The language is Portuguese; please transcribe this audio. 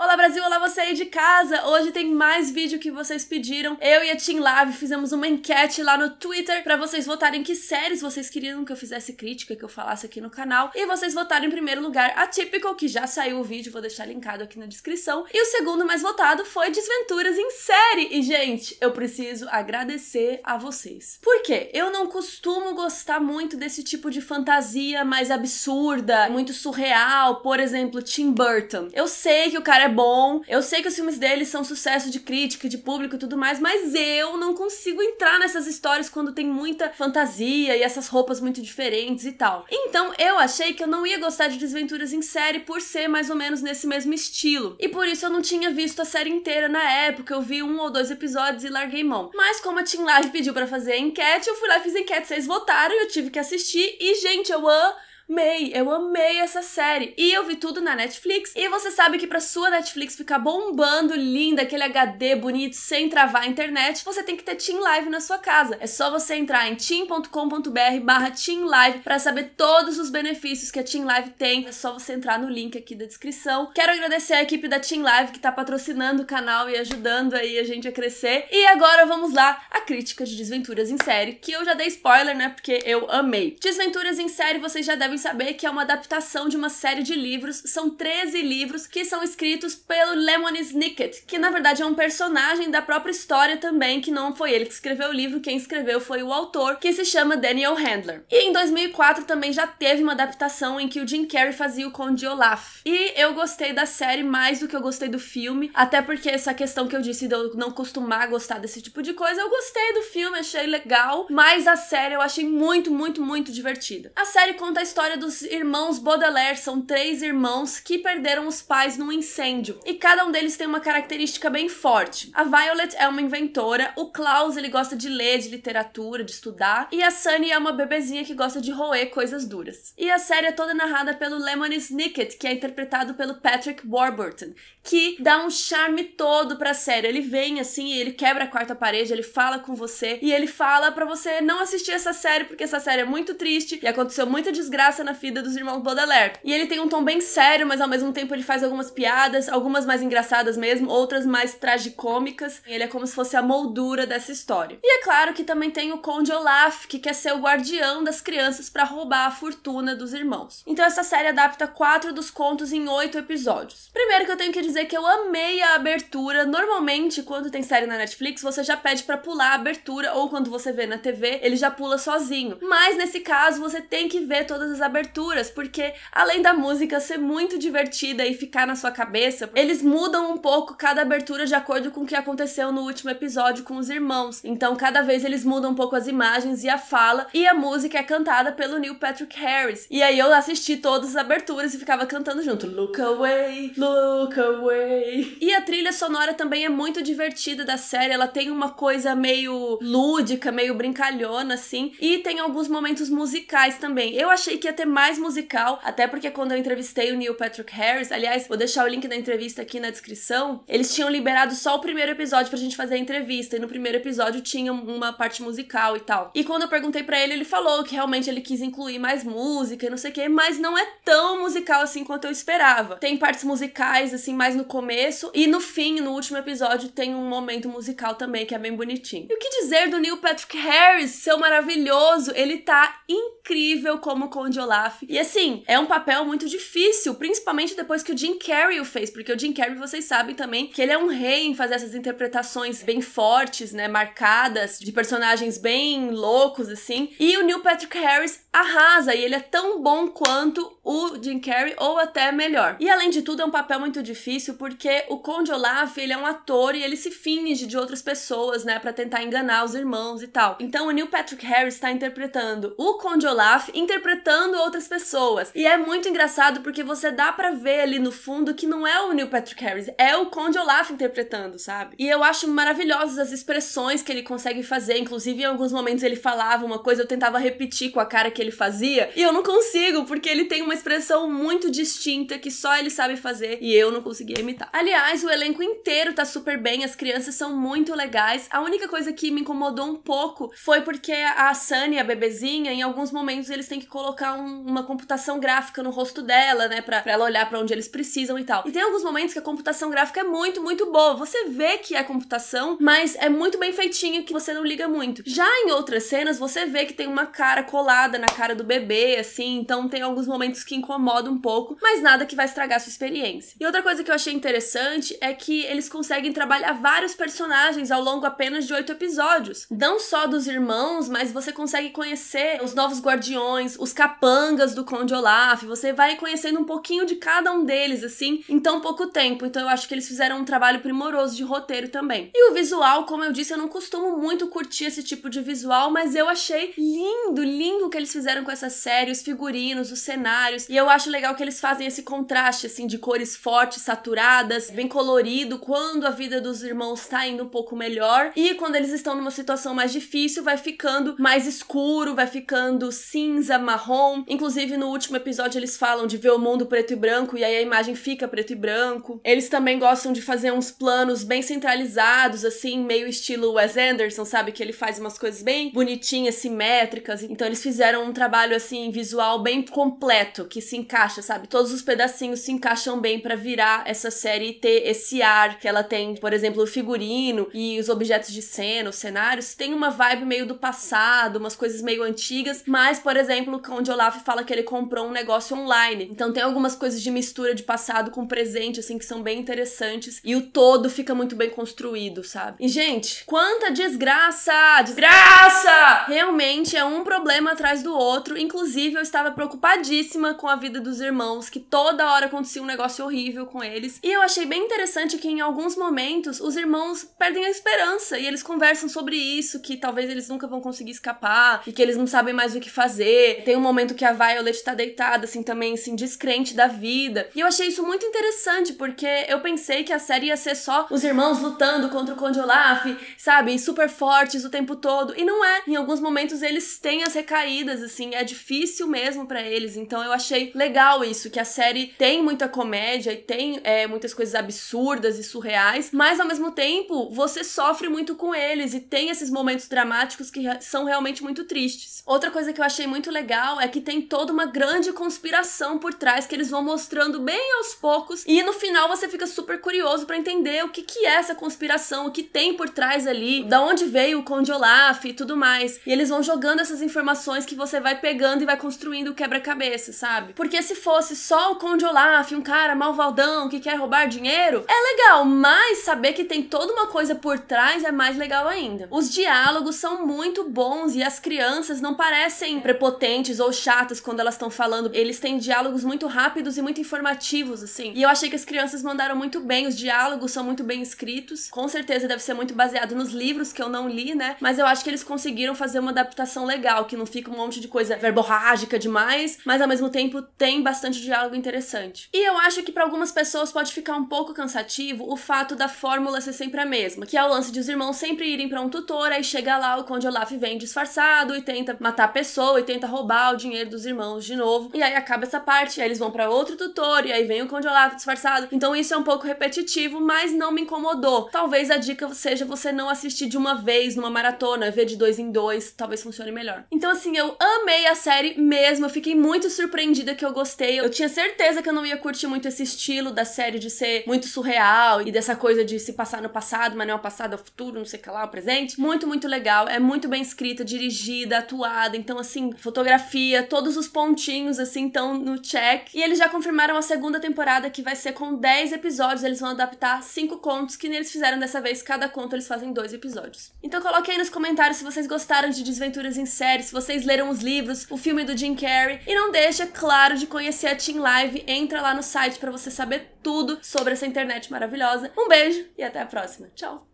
Olá oh, Brasil, olá você aí de casa! Hoje tem mais vídeo que vocês pediram. Eu e a Team Lave fizemos uma enquete lá no Twitter para vocês votarem que séries vocês queriam que eu fizesse crítica, que eu falasse aqui no canal. E vocês votaram em primeiro lugar A Típico que já saiu o vídeo, vou deixar linkado aqui na descrição. E o segundo mais votado foi Desventuras em Série. E, gente, eu preciso agradecer a vocês. Por quê? Eu não costumo gostar muito desse tipo de fantasia mais absurda, muito surreal. Por exemplo, Tim Burton. Eu sei que o cara é bom bom. Eu sei que os filmes dele são sucesso de crítica, de público e tudo mais, mas eu não consigo entrar nessas histórias quando tem muita fantasia e essas roupas muito diferentes e tal. Então eu achei que eu não ia gostar de Desventuras em Série por ser mais ou menos nesse mesmo estilo. E por isso eu não tinha visto a série inteira na época, eu vi um ou dois episódios e larguei mão. Mas como a Team Live pediu para fazer a enquete, eu fui lá e fiz a enquete, vocês votaram, e eu tive que assistir e gente, eu amo amei, eu amei essa série. E eu vi tudo na Netflix. E você sabe que pra sua Netflix ficar bombando, linda, aquele HD bonito, sem travar a internet, você tem que ter Team Live na sua casa. É só você entrar em team.com.br barra Team Live pra saber todos os benefícios que a Team Live tem. É só você entrar no link aqui da descrição. Quero agradecer a equipe da Team Live que tá patrocinando o canal e ajudando aí a gente a crescer. E agora vamos lá a crítica de Desventuras em Série, que eu já dei spoiler, né? Porque eu amei. Desventuras em Série, vocês já devem saber que é uma adaptação de uma série de livros. São 13 livros que são escritos pelo Lemon Snicket, que na verdade é um personagem da própria história também, que não foi ele que escreveu o livro, quem escreveu foi o autor, que se chama Daniel Handler. E em 2004 também já teve uma adaptação em que o Jim Carrey fazia o Conde Olaf. E eu gostei da série mais do que eu gostei do filme, até porque essa questão que eu disse de eu não costumar gostar desse tipo de coisa, eu gostei do filme, achei legal, mas a série eu achei muito, muito, muito divertida. A série conta a história história dos irmãos Baudelaire. São três irmãos que perderam os pais num incêndio. E cada um deles tem uma característica bem forte. A Violet é uma inventora, o Klaus ele gosta de ler, de literatura, de estudar, e a Sunny é uma bebezinha que gosta de roer coisas duras. E a série é toda narrada pelo Lemony Snicket, que é interpretado pelo Patrick Warburton, que dá um charme todo pra série. Ele vem assim, ele quebra a quarta parede, ele fala com você e ele fala para você não assistir essa série porque essa série é muito triste e aconteceu muita desgraça graça na vida dos irmãos Baudelaire. E ele tem um tom bem sério, mas ao mesmo tempo ele faz algumas piadas, algumas mais engraçadas mesmo, outras mais tragicômicas. Ele é como se fosse a moldura dessa história. E é claro que também tem o Conde Olaf, que quer ser o guardião das crianças para roubar a fortuna dos irmãos. Então essa série adapta quatro dos contos em oito episódios. Primeiro que eu tenho que dizer que eu amei a abertura. Normalmente, quando tem série na Netflix, você já pede para pular a abertura, ou quando você vê na TV, ele já pula sozinho. Mas nesse caso, você tem que ver todas as aberturas, porque além da música ser muito divertida e ficar na sua cabeça, eles mudam um pouco cada abertura de acordo com o que aconteceu no último episódio com os irmãos. Então, cada vez eles mudam um pouco as imagens e a fala, e a música é cantada pelo Neil Patrick Harris. E aí eu assisti todas as aberturas e ficava cantando junto. Look away, look away. E a trilha sonora também é muito divertida da série, ela tem uma coisa meio lúdica, meio brincalhona assim, e tem alguns momentos musicais também. Eu achei que ia ter mais musical, até porque quando eu entrevistei o Neil Patrick Harris, aliás, vou deixar o link da entrevista aqui na descrição, eles tinham liberado só o primeiro episódio pra gente fazer a entrevista, e no primeiro episódio tinha uma parte musical e tal. E quando eu perguntei para ele, ele falou que realmente ele quis incluir mais música e não sei o que, mas não é tão musical assim quanto eu esperava. Tem partes musicais, assim, mais no começo, e no fim, no último episódio, tem um momento musical também que é bem bonitinho. E o que dizer do Neil Patrick Harris, seu maravilhoso? Ele tá incrível como Conde Olaf. E assim, é um papel muito difícil, principalmente depois que o Jim Carrey o fez, porque o Jim Carrey, vocês sabem também, que ele é um rei em fazer essas interpretações bem fortes, né, marcadas, de personagens bem loucos, assim. E o Neil Patrick Harris arrasa, e ele é tão bom quanto o Jim Carrey ou até melhor. E além de tudo, é um papel muito difícil porque o Conde Olaf, ele é um ator e ele se finge de outras pessoas, né, para tentar enganar os irmãos e tal. Então o Neil Patrick Harris está interpretando o Conde Olaf interpretando outras pessoas. E é muito engraçado porque você dá para ver ali no fundo que não é o Neil Patrick Harris, é o Conde Olaf interpretando, sabe? E eu acho maravilhosas as expressões que ele consegue fazer, inclusive em alguns momentos ele falava uma coisa, eu tentava repetir com a cara que ele fazia, e eu não consigo porque ele tem uma uma expressão muito distinta que só ele sabe fazer e eu não conseguia imitar. Aliás, o elenco inteiro tá super bem, as crianças são muito legais. A única coisa que me incomodou um pouco foi porque a Sunny, a bebezinha, em alguns momentos eles têm que colocar um, uma computação gráfica no rosto dela, né, pra, pra ela olhar para onde eles precisam e tal. E tem alguns momentos que a computação gráfica é muito, muito boa. Você vê que é computação, mas é muito bem feitinho que você não liga muito. Já em outras cenas, você vê que tem uma cara colada na cara do bebê, assim, então tem alguns momentos que incomodam um pouco, mas nada que vai estragar sua experiência. E outra coisa que eu achei interessante é que eles conseguem trabalhar vários personagens ao longo apenas de oito episódios. Não só dos irmãos, mas você consegue conhecer os novos guardiões, os capangas do Conde Olaf, você vai conhecendo um pouquinho de cada um deles, assim, em tão pouco tempo. Então eu acho que eles fizeram um trabalho primoroso de roteiro também. E o visual, como eu disse, eu não costumo muito curtir esse tipo de visual, mas eu achei lindo, lindo o que eles fizeram com essa série, os figurinos, o cenário cenários. E eu acho legal que eles fazem esse contraste, assim, de cores fortes, saturadas, bem colorido, quando a vida dos irmãos tá indo um pouco melhor. E quando eles estão numa situação mais difícil, vai ficando mais escuro, vai ficando cinza, marrom. Inclusive, no último episódio, eles falam de ver o mundo preto e branco, e aí a imagem fica preto e branco. Eles também gostam de fazer uns planos bem centralizados, assim, meio estilo Wes Anderson, sabe? Que ele faz umas coisas bem bonitinhas, simétricas. Então, eles fizeram um trabalho, assim, visual bem completo certo, que se encaixa, sabe? Todos os pedacinhos se encaixam bem para virar essa série e ter esse ar que ela tem, por exemplo, o figurino e os objetos de cena, os cenários, tem uma vibe meio do passado, umas coisas meio antigas, mas, por exemplo, onde Olaf fala que ele comprou um negócio online. Então tem algumas coisas de mistura de passado com presente, assim, que são bem interessantes e o todo fica muito bem construído, sabe? E, gente, quanta desgraça! Desgraça! Realmente é um problema atrás do outro, inclusive eu estava preocupadíssima com a vida dos irmãos, que toda hora acontecia um negócio horrível com eles. E eu achei bem interessante que em alguns momentos os irmãos perdem a esperança e eles conversam sobre isso, que talvez eles nunca vão conseguir escapar e que eles não sabem mais o que fazer. Tem um momento que a Violet tá deitada, assim, também, assim, descrente da vida. E eu achei isso muito interessante, porque eu pensei que a série ia ser só os irmãos lutando contra o Conde Olaf, sabe? Super fortes o tempo todo. E não é. Em alguns momentos eles têm as recaídas, assim, é difícil mesmo para eles. Então eu achei legal isso, que a série tem muita comédia e tem é, muitas coisas absurdas e surreais, mas ao mesmo tempo você sofre muito com eles e tem esses momentos dramáticos que são realmente muito tristes. Outra coisa que eu achei muito legal é que tem toda uma grande conspiração por trás que eles vão mostrando bem aos poucos e no final você fica super curioso para entender o que, que é essa conspiração, o que tem por trás ali, da onde veio o Conde Olaf e tudo mais. E eles vão jogando essas informações que você vai pegando e vai construindo o quebra-cabeça, sabe? sabe? Porque se fosse só o Conde Olaf, um cara malvadão que quer roubar dinheiro, é legal, mas saber que tem toda uma coisa por trás é mais legal ainda. Os diálogos são muito bons e as crianças não parecem prepotentes ou chatas quando elas estão falando. Eles têm diálogos muito rápidos e muito informativos, assim. E eu achei que as crianças mandaram muito bem, os diálogos são muito bem escritos. Com certeza deve ser muito baseado nos livros que eu não li, né? Mas eu acho que eles conseguiram fazer uma adaptação legal, que não fica um monte de coisa verborrágica demais, mas ao mesmo tempo tempo tem bastante diálogo interessante. E eu acho que para algumas pessoas pode ficar um pouco cansativo o fato da fórmula ser sempre a mesma, que é o lance de os irmãos sempre irem para um tutor, aí chega lá o Conde Olaf vem disfarçado e tenta matar a pessoa e tenta roubar o dinheiro dos irmãos de novo. E aí acaba essa parte, aí eles vão para outro tutor e aí vem o Conde Olaf disfarçado. Então isso é um pouco repetitivo, mas não me incomodou. Talvez a dica seja você não assistir de uma vez numa maratona, ver de dois em dois, talvez funcione melhor. Então assim, eu amei a série mesmo, eu fiquei muito surpreendida surpreendida que eu gostei. Eu tinha certeza que eu não ia curtir muito esse estilo da série de ser muito surreal e dessa coisa de se passar no passado, mas não é o passado, é o futuro, não sei o que lá, o presente. Muito, muito legal. É muito bem escrita, dirigida, atuada. Então, assim, fotografia, todos os pontinhos, assim, estão no check. E eles já confirmaram a segunda temporada, que vai ser com 10 episódios. Eles vão adaptar cinco contos, que eles fizeram dessa vez. Cada conto eles fazem dois episódios. Então, coloque aí nos comentários se vocês gostaram de Desventuras em Série, se vocês leram os livros, o filme do Jim Carrey. E não deixa claro, de conhecer a Team Live, entra lá no site para você saber tudo sobre essa internet maravilhosa. Um beijo e até a próxima. Tchau!